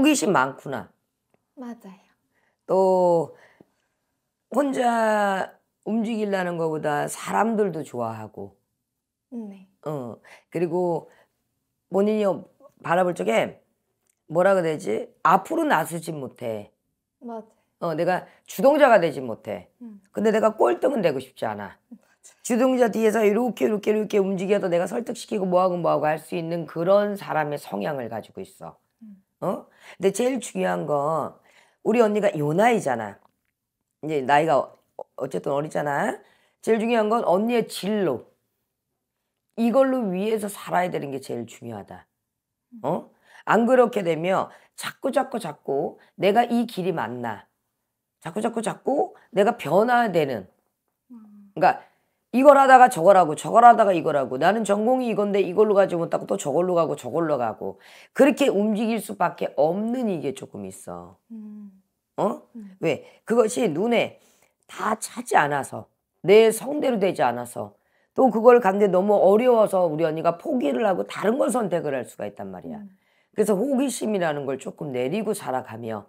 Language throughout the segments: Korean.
호기심 많구나. 맞아요. 또 혼자 움직이려는 것보다 사람들도 좋아하고. 네. 어 그리고 본인이 바라볼 적에 뭐라 그 되지? 앞으로 나서지 못해. 맞아. 어 내가 주동자가 되지 못해. 음. 근데 내가 꼴등은 되고 싶지 않아. 주동자 뒤에서 이렇게 이렇게 이렇게 움직여도 내가 설득시키고 뭐하고 뭐하고 할 수 있는 그런 사람의 성향을 가지고 있어. 어? 근데 제일 중요한 건 우리 언니가 요 나이잖아. 이제 나이가 어, 어쨌든 어리잖아. 제일 중요한 건 언니의 진로. 이걸로 위해서 살아야 되는 게 제일 중요하다. 음. 어? 안 그렇게 되면 자꾸 자꾸 자꾸 내가 이 길이 맞나. 자꾸 자꾸 자꾸 내가 변화되는. 음. 그러니까 이걸 하다가 저걸 하고 저걸 하다가 이걸 하고 나는 전공이 이건데 이걸로 가지 못하고 또 저걸로 가고 저걸로 가고 그렇게 움직일 수밖에 없는 이게 조금 있어. 음. 어? 음. 왜? 그것이 눈에 다 차지 않아서 내 성대로 되지 않아서 또 그걸 간데 너무 어려워서 우리 언니가 포기를 하고 다른 걸 선택을 할 수가 있단 말이야. 음. 그래서 호기심이라는 걸 조금 내리고 살아가며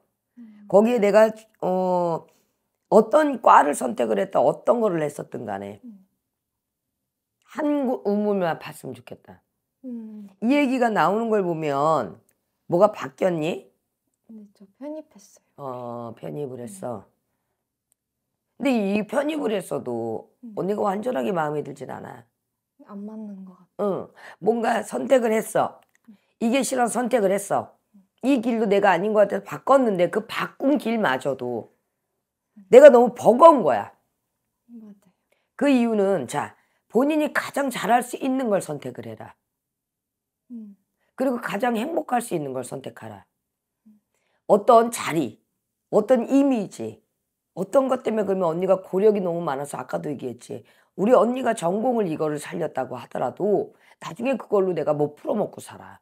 거기에 내가 어 어떤 과를 선택을 했다 어떤 거를 했었든 간에 한 우물만 봤으면 좋겠다. 음. 이 얘기가 나오는 걸 보면 뭐가 바뀌었니? 네, 저 편입했어요. 어, 편입을 음. 했어. 근데 이 편입을 했어도 음. 언니가 완전하게 마음에 들진 않아. 안 맞는 것 같아. 응. 뭔가 선택을 했어. 이게 싫어 선택을 했어. 이 길도 내가 아닌 것 같아서 바꿨는데 그 바꾼 길마저도 음. 내가 너무 버거운 거야. 맞아. 그 이유는 자 본인이 가장 잘할 수 있는 걸 선택을 해라. 음. 그리고 가장 행복할 수 있는 걸 선택하라. 음. 어떤 자리, 어떤 이미지, 어떤 것 때문에 그러면 언니가 고력이 너무 많아서 아까도 얘기했지. 우리 언니가 전공을 이거를 살렸다고 하더라도 나중에 그걸로 내가 뭐 풀어먹고 살아.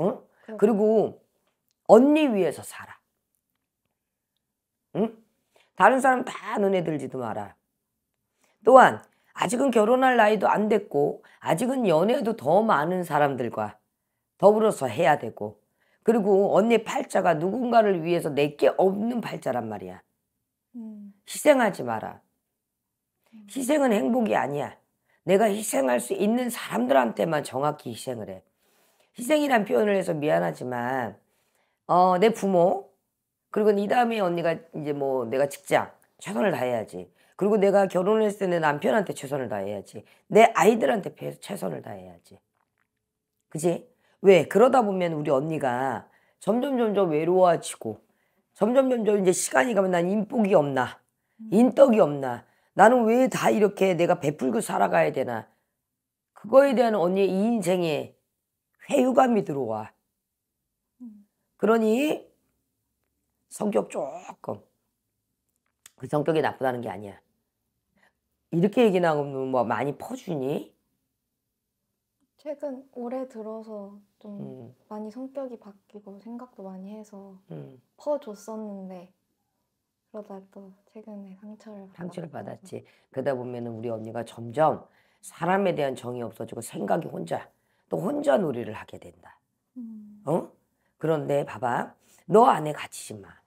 응? 그러니까. 그리고 언니 위해서 살아. 응? 다른 사람 다 눈에 들지도 마라. 또한 아직은 결혼할 나이도 안 됐고 아직은 연애도 더 많은 사람들과 더불어서 해야 되고 그리고 언니 팔자가 누군가를 위해서 내게 없는 팔자란 말이야. 음. 희생하지 마라. 음. 희생은 행복이 아니야. 내가 희생할 수 있는 사람들한테만 정확히 희생을 해. 희생이란 표현을 해서 미안하지만 어, 내 부모 그리고 이 다음에 언니가 이제 뭐 내가 직장 최선을 다해야지. 그리고 내가 결혼했을 때내 남편한테 최선을 다해야지. 내 아이들한테 최선을 다해야지. 그지? 왜? 그러다 보면 우리 언니가 점점 점점 외로워지고 점점 점점 이제 시간이 가면 난 인복이 없나? 음. 인덕이 없나? 나는 왜 다 이렇게 내가 베풀고 살아가야 되나? 그거에 대한 언니의 이 인생에 회유감이 들어와. 음. 그러니 성격 조금 그 성격이 나쁘다는 게 아니야. 이렇게 얘기 나오면 뭐 많이 퍼주니? 최근 올해 들어서 좀 음. 많이 성격이 바뀌고 생각도 많이 해서 음. 퍼줬었는데 그러다 또 최근에 상처를 상처를 받았지. 그러다 보면 우리 언니가 점점 사람에 대한 정이 없어지고 생각이 혼자 또 혼자 놀이를 하게 된다. 음. 어? 그런데 봐봐, 너 안에 갇히지 마.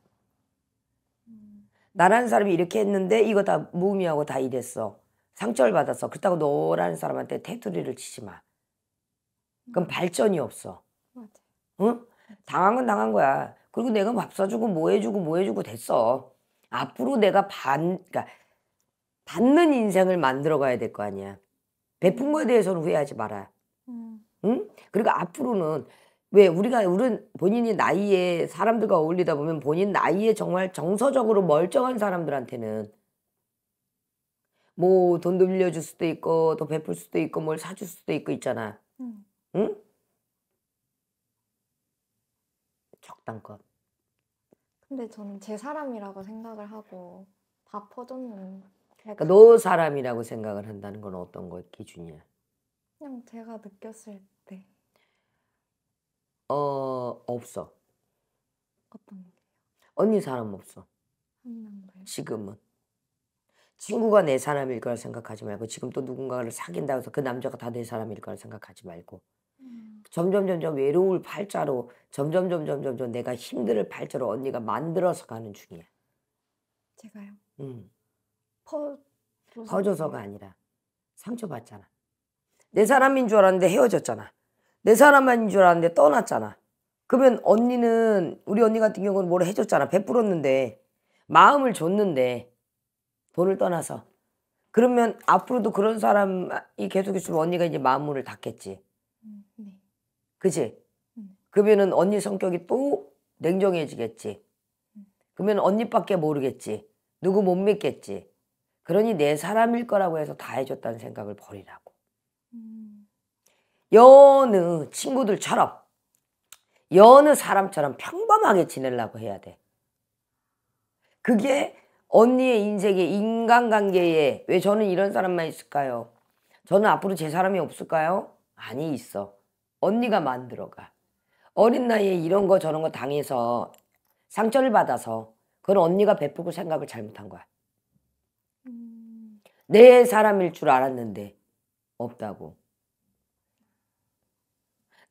나라는 사람이 이렇게 했는데 이거 다 무의미하고 다 이랬어. 상처를 받았어. 그렇다고 너라는 사람한테 테두리를 치지 마. 그럼 음. 발전이 없어. 맞아. 응? 당한 건 당한 거야. 그리고 내가 밥 사주고 뭐 해주고 뭐 해주고 됐어. 앞으로 내가 반, 그러니까 받는 인생을 만들어 가야 될 거 아니야. 베푼 거에 대해서는 후회하지 마라. 음. 응? 그리고 앞으로는 왜 우리가 우린 본인이 나이에 사람들과 어울리다 보면 본인 나이에 정말 정서적으로 멀쩡한 사람들한테는 뭐 돈도 빌려줄 수도 있고 더 베풀 수도 있고 뭘 사줄 수도 있고 있잖아. 음. 응? 적당껏. 근데 저는 제 사람이라고 생각을 하고 다 퍼줬는. 그러니까 너 사람이라고 생각을 한다는 건 어떤 거 기준이야? 그냥 제가 느꼈을 때. 어 없어. 어떤 게요? 언니 사람 없어. 지금은. 친구가 내 사람일 거라 생각하지 말고 지금 또 누군가를 사귄다고 해서 그 남자가 다 내 사람일 거라 생각하지 말고 음. 점점 점점 외로울 팔자로 점점 점점 점점 내가 힘들을 팔자로 언니가 만들어서 가는 중이야. 제가요? 응. 퍼 퍼져서가 아니라 상처받잖아. 내 사람인 줄 알았는데 헤어졌잖아. 내 사람인 줄 알았는데 떠났잖아. 그러면 언니는 우리 언니 같은 경우는 뭘 해줬잖아. 베풀었는데 마음을 줬는데 돈을 떠나서 그러면 앞으로도 그런 사람이 계속 있으면 언니가 이제 마음을 닫겠지. 음, 네. 그지? 음. 그러면은 언니 성격이 또 냉정해지겠지. 음. 그러면 언니밖에 모르겠지. 누구 못 믿겠지. 그러니 내 사람일 거라고 해서 다 해줬다는 생각을 버리라고. 여느 친구들처럼 여느 사람처럼 평범하게 지내려고 해야 돼. 그게 언니의 인생의 인간관계에 왜 저는 이런 사람만 있을까요? 저는 앞으로 제 사람이 없을까요? 아니 있어. 언니가 만들어가. 어린 나이에 이런 거 저런 거 당해서 상처를 받아서 그건 언니가 베풀고 생각을 잘못한 거야. 음. 내 사람일 줄 알았는데 없다고.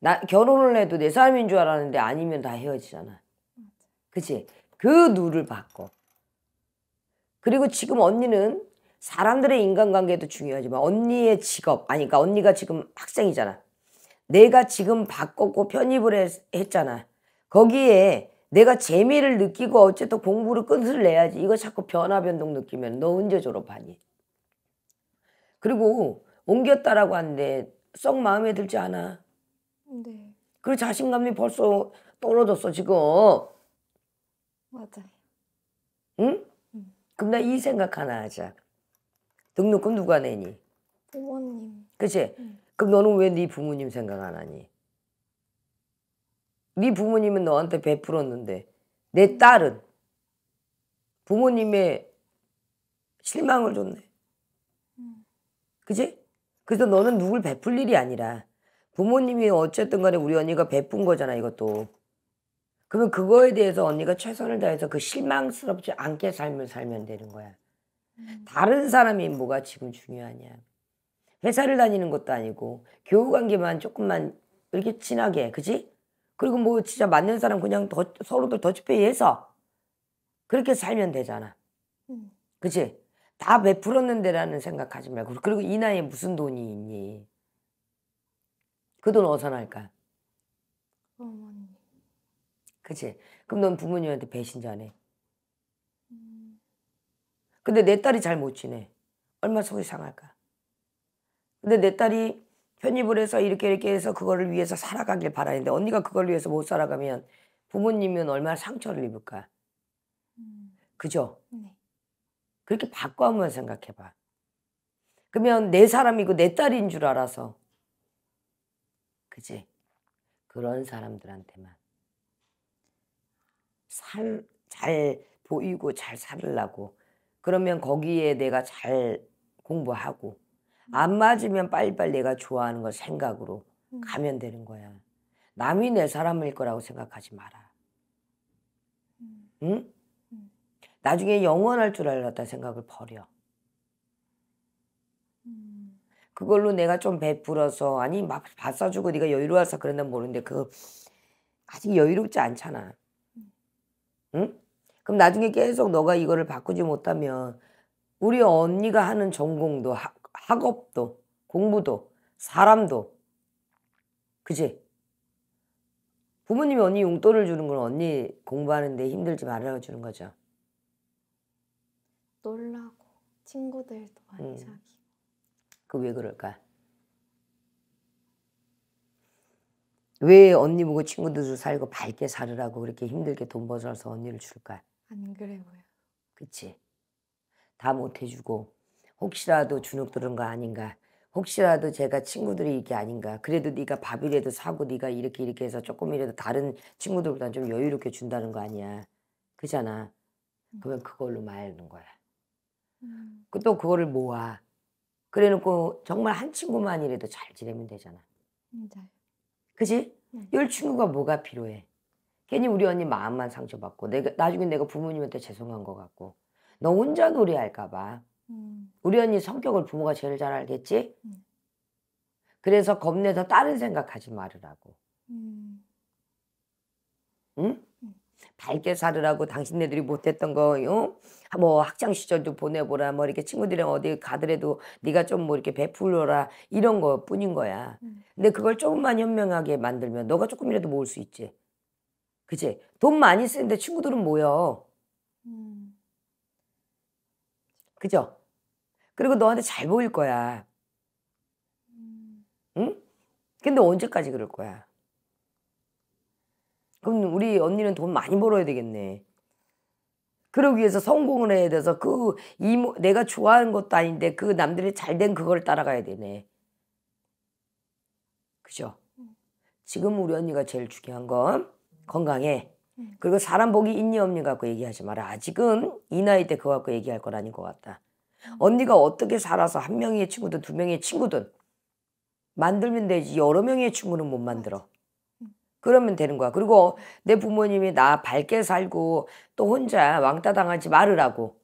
나 결혼을 해도 내 삶인 줄 알았는데 아니면 다 헤어지잖아. 그치? 그 누를 받고. 그리고 지금 언니는 사람들의 인간관계도 중요하지만 언니의 직업, 아니 그러니까 언니가 지금 학생이잖아. 내가 지금 바꿨고 편입을 했, 했잖아. 거기에 내가 재미를 느끼고 어쨌든 공부를 끝을 내야지. 이거 자꾸 변화 변동 느끼면 너 언제 졸업하니? 그리고 옮겼다라고 하는데 썩 마음에 들지 않아. 네. 그 자신감이 벌써 떨어졌어 지금. 맞아 응? 응. 음. 그럼 나 이 생각 하나 하자. 등록금 누가 내니? 부모님. 그치? 응. 음. 그럼 너는 왜 네 부모님 생각 안 하니? 네 부모님은 너한테 베풀었는데 내 음. 딸은 부모님의 실망을 줬네. 음. 그지? 그래서 너는 누굴 베풀 일이 아니라 부모님이 어쨌든 간에 우리 언니가 베푼 거잖아 이것도. 그러면 그거에 대해서 언니가 최선을 다해서 그 실망스럽지 않게 삶을 살면 되는 거야. 음. 다른 사람이 뭐가 지금 중요하냐. 회사를 다니는 것도 아니고 교우 관계만 조금만 이렇게 친하게 그지? 그리고 뭐 진짜 맞는 사람 그냥 더, 서로들 더치페이해서 그렇게 살면 되잖아. 음. 그치? 다 베풀었는데라는 생각하지 말고 그리고 이 나이에 무슨 돈이 있니? 그돈 어디서 날까? 어머니. 그치? 그럼 넌 부모님한테 배신자네. 음. 근데 내 딸이 잘 못 지내. 얼마 속이 상할까? 근데 내 딸이 편입을 해서 이렇게 이렇게 해서 그거를 위해서 살아가길 바라는데 언니가 그걸 위해서 못 살아가면 부모님은 얼마나 상처를 입을까? 음. 그죠? 네. 그렇게 바꿔 한번 생각해봐. 그러면 내 사람이고 내 딸인 줄 알아서 그지? 그런 사람들한테만 살, 잘 보이고 잘 살으려고 그러면 거기에 내가 잘 공부하고 음. 안 맞으면 빨리빨리 내가 좋아하는 걸 생각으로 음. 가면 되는 거야. 남이 내 사람일 거라고 생각하지 마라. 음. 응? 음. 나중에 영원할 줄 알았다 생각을 버려. 음. 그걸로 내가 좀 베풀어서 아니 막봤어주고 네가 여유로워서 그런다 모르는데 그 아직 여유롭지 않잖아. 음. 응? 그럼 나중에 계속 너가 이거를 바꾸지 못하면 우리 언니가 하는 전공도 하, 학업도 공부도 사람도 그지? 부모님이 언니 용돈을 주는 건 언니 공부하는데 힘들지 말아 주는 거죠. 놀라고 친구들도 많이 응. 사귀. 그왜 그럴까? 왜 언니 보고 친구들도 살고 밝게 살으라고 그렇게 힘들게 돈 벌어서 언니를 줄까? 안 그래 보여. 그치? 다 못해주고 혹시라도 주눅 들은 거 아닌가 혹시라도 제가 친구들이 이게 아닌가 그래도 네가 밥이라도 사고 네가 이렇게 이렇게 해서 조금이라도 다른 친구들보다좀 여유롭게 준다는 거 아니야 그잖아 음. 그러면 그걸로 말는 거야 음. 그 또 그거를 모아 그래 놓고 정말 한 친구만이라도 잘 지내면 되잖아. 그지? 네. 열 친구가 뭐가 필요해? 괜히 우리 언니 마음만 상처받고 내가 나중에 내가 부모님한테 죄송한 것 같고 너 혼자 노래할까봐 음. 우리 언니 성격을 부모가 제일 잘 알겠지? 음. 그래서 겁내서 다른 생각하지 말으라고. 음. 응? 밝게 살으라고 당신네들이 못했던 거요. 어? 뭐 학창 시절도 보내보라 뭐 이렇게 친구들이랑 어디 가더라도 네가 좀 뭐 이렇게 베풀어라 이런 거 뿐인 거야. 음. 근데 그걸 조금만 현명하게 만들면 너가 조금이라도 모을 수 있지. 그치? 돈 많이 쓰는데 친구들은 모여. 음. 그죠? 그리고 너한테 잘 보일 거야. 음. 응? 근데 언제까지 그럴 거야? 그럼 우리 언니는 돈 많이 벌어야 되겠네. 그러기 위해서 성공을 해야 돼서 그 이모 내가 좋아하는 것도 아닌데 그 남들이 잘 된 그걸 따라가야 되네. 그죠? 지금 우리 언니가 제일 중요한 건 건강해. 그리고 사람 보기 있니 없니 갖고 얘기하지 마라. 아직은 이 나이 때 그거 갖고 얘기할 건 아닌 것 같다. 언니가 어떻게 살아서 한 명의 친구든 두 명의 친구든 만들면 되지 여러 명의 친구는 못 만들어. 그러면 되는 거야. 그리고 내 부모님이 나 밝게 살고 또 혼자 왕따 당하지 말으라고.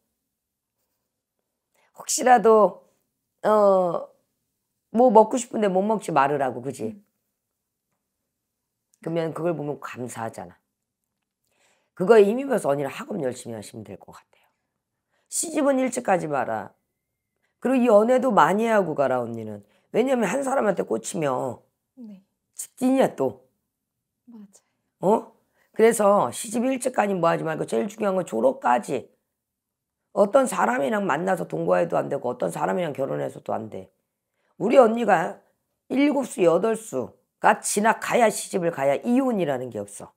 혹시라도 어 뭐 먹고 싶은데 못 먹지 말으라고 그지? 음. 그러면 그걸 보면 감사하잖아. 그거에 힘입어서 언니는 학업 열심히 하시면 될 것 같아요. 시집은 일찍 가지 마라. 그리고 연애도 많이 하고 가라 언니는. 왜냐면 한 사람한테 꽂히면 직진이야 네. 또. 맞아요. 어? 그래서 시집 일찍 가니 뭐 하지 말고 제일 중요한 건 졸업까지. 어떤 사람이랑 만나서 동거해도 안 되고 어떤 사람이랑 결혼해서도 안 돼. 우리 언니가 일곱 수, 여덟 수가 지나가야 시집을 가야 이혼이라는 게 없어.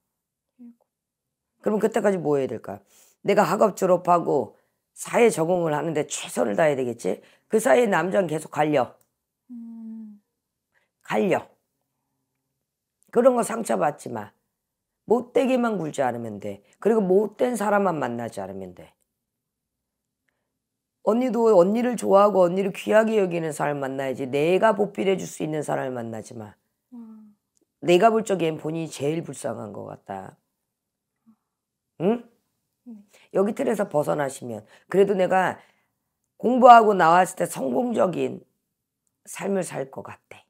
그럼 그때까지 뭐 해야 될까? 내가 학업 졸업하고 사회 적응을 하는데 최선을 다해야 되겠지? 그 사이에 남자는 계속 갈려. 음. 갈려. 그런 거 상처받지 마. 못되게만 굴지 않으면 돼. 그리고 못된 사람만 만나지 않으면 돼. 언니도 언니를 좋아하고 언니를 귀하게 여기는 사람을 만나야지 내가 보필해 줄 수 있는 사람을 만나지 마. 음. 내가 볼 적엔 본인이 제일 불쌍한 것 같다. 응? 음. 여기 틀에서 벗어나시면 그래도 내가 공부하고 나왔을 때 성공적인 삶을 살 것 같대.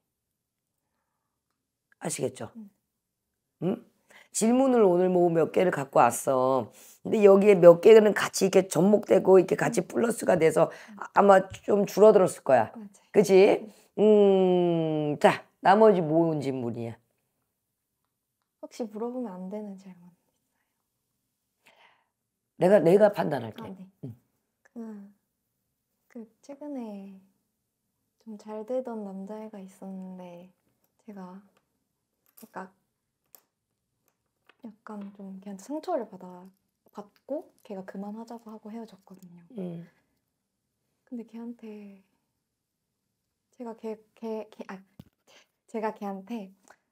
아시겠죠? 음. 응? 질문을 오늘 뭐몇 개를 갖고 왔어. 근데 여기에 몇 개는 같이 이렇게 접목되고 이렇게 같이 음. 플러스가 돼서 아마 좀 줄어들었을 거야. 그치? 음. 음, 자, 나머지 뭔 질문이야? 혹시 물어보면 안 되는 질문. 내가, 내가 판단할게. 아, 네. 응. 그, 그, 최근에 좀 잘 되던 남자애가 있었는데, 제가 그러니까 약간 좀 걔한테 상처를 받아 받고 걔가 그만하자고 하고 헤어졌거든요. 음. 근데 걔한테 제가 걔걔걔 아 제가 걔한테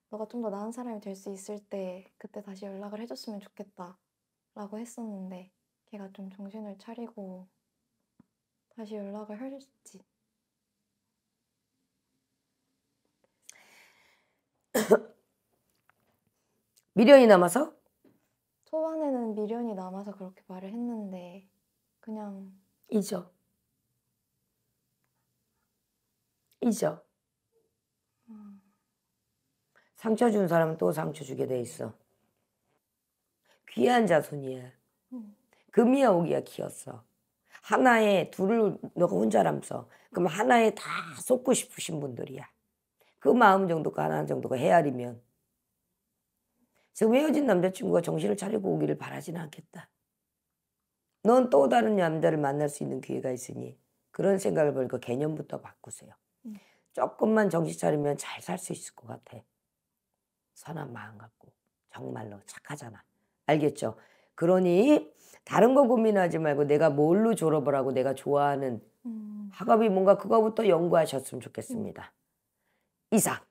너가 좀 더 나은 사람이 될 수 있을 때 그때 다시 연락을 해줬으면 좋겠다라고 했었는데 걔가 좀 정신을 차리고 다시 연락을 할지 미련이 남아서? 초반에는 미련이 남아서 그렇게 말을 했는데 그냥 잊어. 잊어. 상처 준 사람은 또 상처 주게 돼 있어. 귀한 자손이야. 음. 금이야 오기야 키웠어. 하나에 둘을 너가 혼자라면서 그럼 하나에 다속고 싶으신 분들이야. 그 마음 정도가 하나 정도가 헤아리면 지금 헤어진 남자친구가 정신을 차리고 오기를 바라지는 않겠다. 넌 또 다른 남자를 만날 수 있는 기회가 있으니 그런 생각을 버고 개념부터 바꾸세요. 음. 조금만 정신 차리면 잘 살 수 있을 것 같아. 선한 마음 갖고 정말로 착하잖아. 알겠죠? 그러니 다른 거 고민하지 말고 내가 뭘로 졸업을 하고 내가 좋아하는 음. 학업이 뭔가 그거부터 연구하셨으면 좋겠습니다. 음. 이상